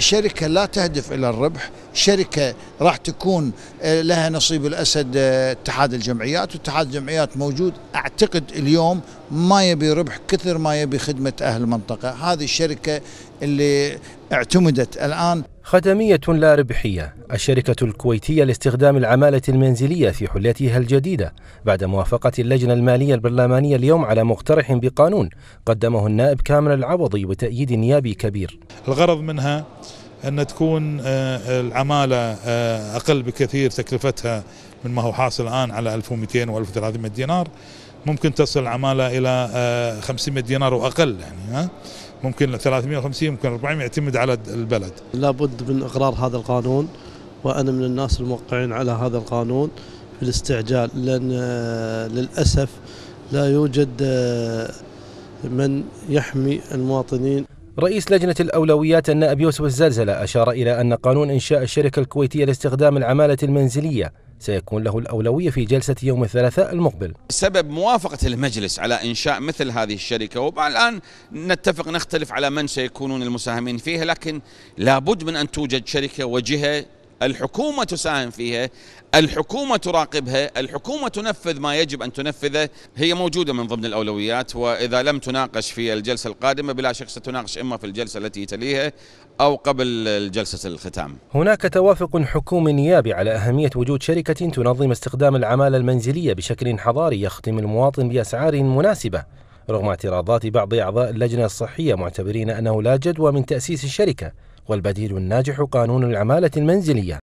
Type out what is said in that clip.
شركة لا تهدف إلى الربح شركة راح تكون آه، لها نصيب الأسد آه، اتحاد الجمعيات واتحاد الجمعيات موجود أعتقد اليوم ما يبي ربح كثر ما يبي خدمة أهل المنطقة هذه الشركة اللي اعتمدت الآن ختمية لا ربحية الشركة الكويتية لاستخدام العمالة المنزلية في حليتها الجديدة بعد موافقة اللجنة المالية البرلمانية اليوم على مقترح بقانون قدمه النائب كامل العوضي بتأييد نيابي كبير الغرض منها أن تكون آه، العمالة آه، أقل بكثير تكلفتها من ما هو حاصل الآن على 1200 و 1300 دينار ممكن تصل العمالة إلى 500 آه، دينار وأقل يعني ها ممكن 350 ممكن 400 يعتمد على البلد لابد من إقرار هذا القانون وأنا من الناس الموقعين على هذا القانون في الاستعجال لأن للأسف لا يوجد من يحمي المواطنين رئيس لجنة الأولويات النائب يوسف الزلزلة أشار إلى أن قانون إنشاء الشركة الكويتية لاستخدام العمالة المنزلية سيكون له الأولوية في جلسة يوم الثلاثاء المقبل سبب موافقة المجلس على إنشاء مثل هذه الشركة والآن نتفق نختلف على من سيكونون المساهمين فيها لكن لابد من أن توجد شركة وجهة الحكومة تساهم فيها الحكومة تراقبها الحكومة تنفذ ما يجب أن تنفذه هي موجودة من ضمن الأولويات وإذا لم تناقش في الجلسة القادمة بلا شك ستناقش إما في الجلسة التي تليها أو قبل جلسة الختام هناك توافق حكومي نيابي على أهمية وجود شركة تنظم استخدام العمالة المنزلية بشكل حضاري يخدم المواطن بأسعار مناسبة رغم اعتراضات بعض أعضاء اللجنة الصحية معتبرين أنه لا جدوى من تأسيس الشركة والبديل الناجح قانون العمالة المنزلية